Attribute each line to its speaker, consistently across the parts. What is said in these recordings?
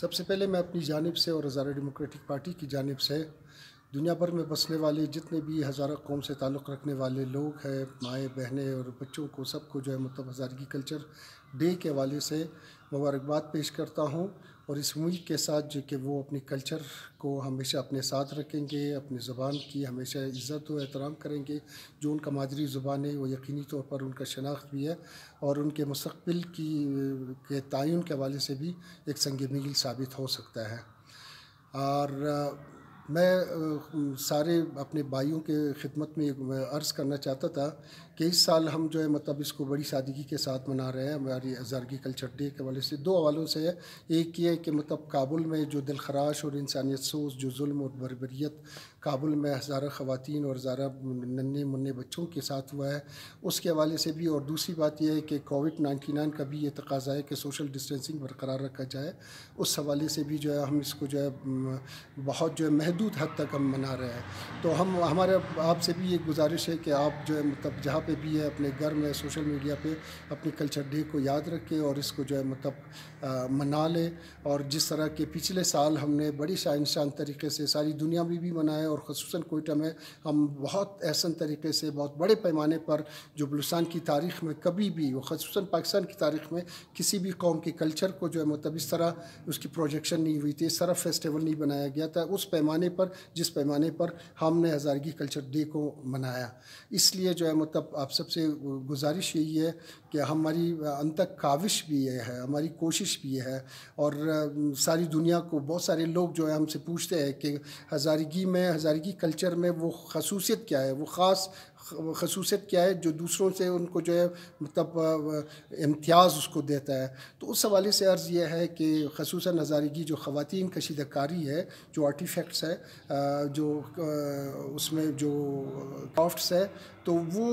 Speaker 1: सबसे पहले मैं अपनी जानब से और हज़ारा डेमोक्रेटिक पार्टी की जानब से दुनिया भर में बसने वाले जितने भी हज़ारा कौम से ताल्लुक़ रखने वाले लोग हैं माएँ बहनें और बच्चों को सबको जो है मतलब हज़ारगी कल्चर डे के हवाले से मुबारकबाद पेश करता हूँ और इस उम्मीद के साथ जो कि वो अपने कल्चर को हमेशा अपने साथ रखेंगे अपनी ज़ुबान की हमेशा इज़्ज़त और एहतराम करेंगे जो उनका मादरी ज़ुबान है वो यकीनी तौर पर उनका शनाख्त भी है और उनके मुस्तबिल की के तयन के हवाले से भी एक संग मील साबित हो सकता है और मैं सारे अपने भाइयों के खिदमत में अर्ज़ करना चाहता था कि इस साल हम जो है मतलब इसको बड़ी सादगी के साथ मना रहे हैं हमारी अजारगी कल्चर डे के वाले से दो हवालों से है एक ये है कि मतलब काबुल में जो दिलखराश और इंसानियत सोच जो जुल्म और बरबरीत काबुल में हज़ारा ख़वान और हज़ारा नन्हे मुन्ने बच्चों के साथ हुआ है उसके हवाले से भी और दूसरी बात यह है कि कोविड नाइन्टी नाइन का भी ये तकाजा है कि सोशल डिस्टेंसिंग बरकरार रखा जाए उस हवाले से भी जो है हम इसको जो है बहुत जो है महद बावजूद हद तक हम मना रहे हैं तो हम हमारे आपसे भी ये गुजारिश है कि आप जो है मतलब जहाँ पे भी है अपने घर में सोशल मीडिया पे अपने कल्चर डे को याद रखें और इसको जो है मतलब मना लें और जिस तरह के पिछले साल हमने बड़ी शान शान तरीके से सारी दुनिया में भी मनाए और खसूस कोयटा में हम बहुत एहसन तरीके से बहुत बड़े पैमाने पर जो बलुस्तान की तारीख में कभी भी वो खसूस पाकिस्तान की तारीख में किसी भी कौम के कल्चर को जो है मतलब इस तरह उसकी प्रोजेक्शन नहीं हुई थी इस तरह फेस्टिवल नहीं बनाया गया था उस पैमाने पैमाने पर जिस पैमाने पर हमने हज़ारगी कल्चर डे को मनाया इसलिए जो है मतलब आप सबसे गुजारिश यही है कि हमारी अंतक काविश भी ये है हमारी कोशिश भी है और सारी दुनिया को बहुत सारे लोग जो है हमसे पूछते हैं कि हज़ारगी में हज़ारगी कल्चर में वो खसूसियत क्या है वो ख़ास खसूसियत क्या है जो दूसरों से उनको जो है मतलब इम्तियाज़ उसको देता है तो उस हवाले से अर्ज़ यह है कि खसूस नज़ारगी जो ख़वान कशीदकारी है जो आर्टिफैक्ट्स है जो उसमें जो क्राफ्ट है तो वो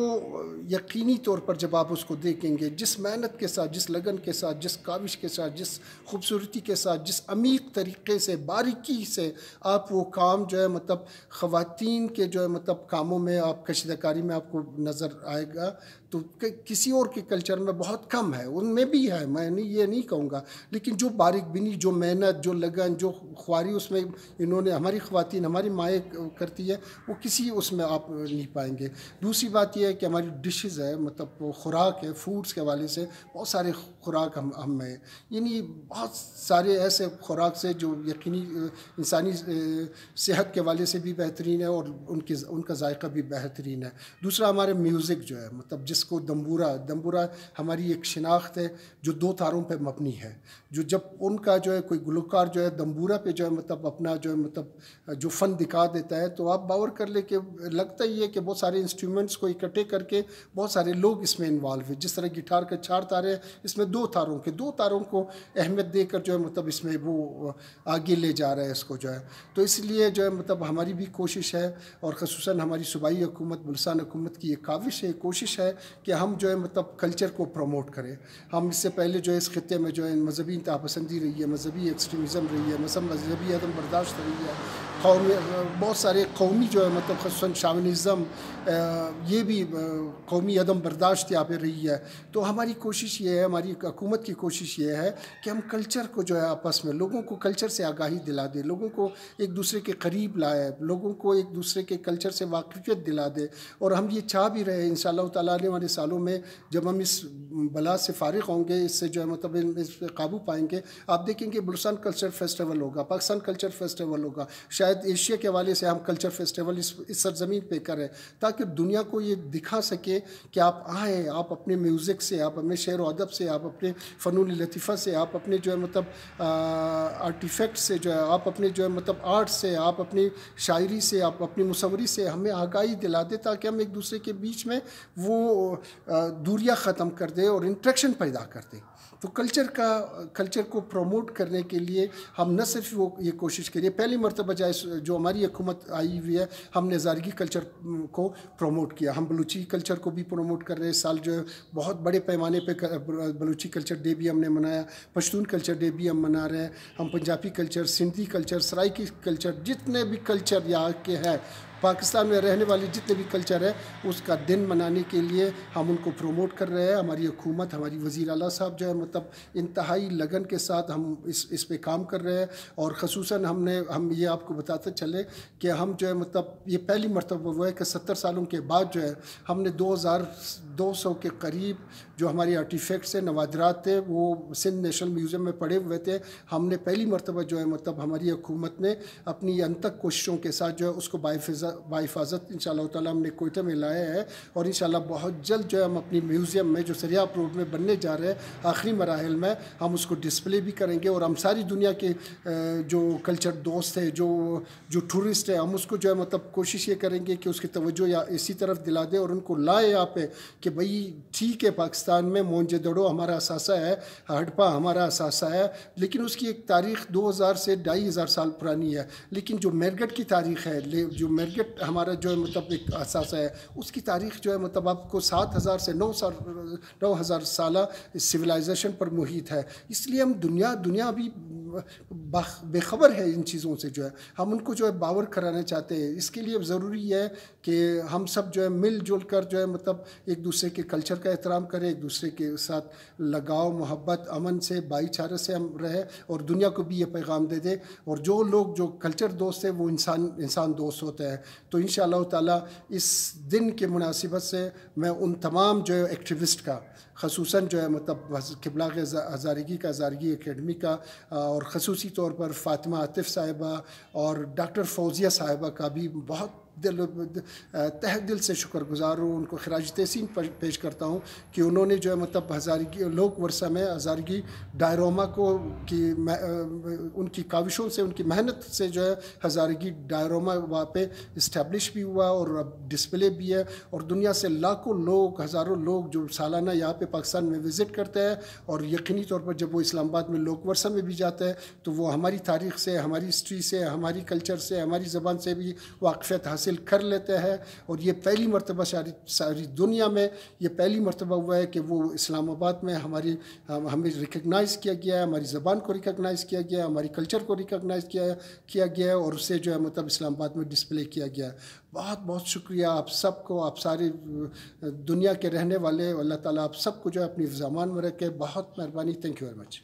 Speaker 1: यकीनी तौर पर जब आप उसको देखेंगे जिस मेहनत के साथ जिस लगन के साथ जिस काविश के साथ जिस खूबसूरती के साथ जिस अमीक तरीके से बारीकी से आप वो काम जो है मतलब ख़वान के जो है मतलब कामों में आप कशदकारी में आपको नज़र आएगा तो किसी और के कल्चर में बहुत कम है उनमें भी है मैं नहीं ये नहीं कहूँगा लेकिन जो बारीक बिनी जो मेहनत जो लगन जो ख्वारी उसमें इन्होंने हमारी ख़वान हमारी माएँ करती है वो किसी उसमें आप नहीं पाएंगे दूसरी दूसरी बात यह है कि हमारी डिशेज़ है मतलब खुराक है फूड्स के हवाले से बहुत सारे खुराक हम हम में यानी बहुत सारे ऐसे खुराक से जो यकीनी इंसानी सेहत के हवाले से भी बेहतरीन है और उनकी उनका जायका भी बेहतरीन है दूसरा हमारे म्यूज़िक जो है मतलब जिसको दम्बूरा दम्बूरा हमारी एक शिनाख्त है जो दो तारों पर मबनी है जो जब उनका जो है कोई गुलकार जो है दम्बूरा पे जो है मतलब अपना जो है मतलब जो फ़न दिखा देता है तो आप बावर कर ले कि लगता ही है कि बहुत सारे इंस्ट्रूमेंट्स इंस्ट्रूमेंट्स को इकट्ठे करके बहुत सारे लोग इसमें इन्वॉल्व हुए जिस तरह गिटार के चार तारे हैं इसमें दो तारों के दो तारों को अहमियत देकर जो है मतलब इसमें वो आगे ले जा रहा है इसको जो है तो इसलिए जो है मतलब हमारी भी कोशिश है और खसूस हमारी सूबाई हुकूमत बुलसान हुकूमत की ये काविश है कोशिश है कि हम जो है मतलब कल्चर को प्रमोट करें हम इससे पहले जो है इस खत्े में जो है मजहबी इंतपसंदी रही है मजहबी एक्सट्रीमिज़म रही है मसम मजहबी आदम बर्दाश्त रही है कौमी बहुत सारे कौमी जो है मतलब खसूस शामिलज़म ये भी कौमी अदम बर्दाश्त यहाँ पर रही है तो हमारी कोशिश ये है हमारी हुकूमत की कोशिश ये है कि हम कल्चर को जो है आपस में लोगों को कल्चर से आगाही दिला दें लोगों को एक दूसरे के करीब लाए लोगों को एक दूसरे के कल्चर से वाकफियत दिला दे और हम ये चाह भी रहे इन शाह वाले सालों में जब हम इस बला से फारग होंगे इससे जो है मतलब इस पर काबू पाएंगे आप देखेंगे बलुस्तान कल्चर फेस्टिवल होगा पाकिस्तान कल्चर फेस्टिवल होगा शायद एशिया के हवाले से हम कल्चर फेस्टिवल इस इस सरजमीन पर करें ताकि दुनिया को ये दिखा सके कि आप आए आप अपने म्यूज़िक से आप अपने शेर व अदब से आप अपने फ़नून लतीफ़ा से आप अपने जो है मतलब आर्टिफैक्ट से जो है आप अपने जो है मतलब आर्ट से आप अपनी शायरी से आप अपनी मुसवरी से हमें आगाही दिला दे ताकि हम एक दूसरे के बीच में वो दूरियाँ ख़त्म कर दें और इंट्रैक्शन पैदा कर दें तो कल्चर का कल्चर को प्रमोट करने के लिए हम न सिर्फ वो ये कोशिश करिए पहली मरतबा जाए जो हमारी हुकूमत आई हुई है हमने जारगी कल्चर को प्रमोट प्रमोट किया हम बलूची कल्चर को भी प्रमोट कर रहे हैं साल जो है बहुत बड़े पैमाने पे बलूची कल्चर डे भी हमने मनाया पश्तून कल्चर डे भी हम मना रहे हैं हम Punjabi culture Sindhi culture Saraiki culture जितने भी कल्चर यहाँ के हैं पाकिस्तान में रहने वाले जितने भी कल्चर है उसका दिन मनाने के लिए हम उनको प्रमोट कर रहे हैं हमारी हुकूमत हमारी वज़ी अला साहब जो है मतलब इंतहाई लगन के साथ हम इस इस पर काम कर रहे हैं और खसूस हमने हम ये आपको बताते चले कि हम जो है मतलब ये पहली मरतबा हुआ है कि सत्तर सालों के बाद जो है हमने दो हज़ार 200 के करीब जो हमारे आर्टिफैक्ट्स हैं नवादरात थे वो सिंध नेशनल म्यूज़ियम में पड़े हुए थे हमने पहली मरतबा जो है मतलब हमारी हुकूमत ने अपनी अनतक कोशिशों के साथ जो है उसको बाहिफाजत इन ताला हमने कोयटे में लाया है और इन बहुत जल्द जो है हम अपनी म्यूज़ियम में जो सरियाप रोड में बनने जा रहे हैं आखिरी मराहल में हम उसको डिस्प्ले भी करेंगे और हम सारी दुनिया के जो कल्चर दोस्त है जो जो टूरिस्ट हैं हम उसको जो है मतलब कोशिश ये करेंगे कि उसकी तवज्जो या इसी तरफ दिला दें और उनको लाए यहाँ पे कि भाई ठीक है पाकिस्तान में मोनजदड़ो हमारा असासा है हड़पा हमारा असासा है लेकिन उसकी एक तारीख 2000 से ढाई हज़ार साल पुरानी है लेकिन जो मेरगट की तारीख है जो मेरगट हमारा जो है मतलब एक असासा है उसकी तारीख जो है मतलब आपको सात हज़ार से नौ साल नौ हज़ार साल सिविलाइजेशन पर मुहित है इसलिए हम दुनिया दुनिया अभी बेखबर है इन चीज़ों से जो है हम उनको जो है बावर कराना चाहते हैं इसके लिए ज़रूरी है कि हम सब जो है मिलजुल कर जो है मतलब एक दूसरे के कल्चर का एहतराम करें एक दूसरे के साथ लगाव मोहब्बत अमन से भाईचारे से हम रहे और दुनिया को भी ये पैगाम दे दें और जो लोग जो कल्चर दोस्त है वो इंसान इंसान दोस्त होते हैं तो इन ताला इस दिन के मुनासिबत से मैं उन तमाम जो है एक्टिविस्ट का खसूस जो है मतलब किबला के हजारगी का हजारगी अकेडमी का और और खसूसी तौर पर फ़ातिमा आतिफ़ साहिबा और डॉक्टर फौजिया साहिबा का भी बहुत दिल तह दिल से शुक्रगुजार हूँ उनको खराज तहसीन पेश करता हूँ कि उन्होंने जो है मतलब हज़ारगी लोक वर्षा में हज़ारगी डायरोमा को की उनकी काविशों से उनकी मेहनत से जो है हज़ारगी डायरोमा वहाँ पे इस्टेब्लिश भी हुआ और अब डिस्प्ले भी है और दुनिया से लाखों लोग हज़ारों लोग जो सालाना यहाँ पे पाकिस्तान में विज़िट करते हैं और यकीनी तौर पर जब वो इस्लामाबाद में लोक वर्षा में भी जाते हैं तो वो हमारी तारीख से हमारी हिस्ट्री से हमारी कल्चर से हमारी ज़बान से भी वाकफियत हासिल हासिल कर लेते हैं और ये पहली मरतबा सारी सारी दुनिया में ये पहली मरतबा हुआ है कि वो इस्लामाबाद में हमारी हमें रिकगनाइज़ किया गया है हमारी ज़बान को रिकगनाइज़ किया गया है हमारी कल्चर को रिकगनाइज़ किया किया गया है और उसे जो है मतलब इस्लामाबाद में डिस्प्ले किया गया है बहुत बहुत शुक्रिया आप सबको आप सारी दुनिया के रहने वाले अल्लाह ताला आप सबको जो है अपनी जमान में रखे बहुत मेहरबानी थैंक यू वेरी मच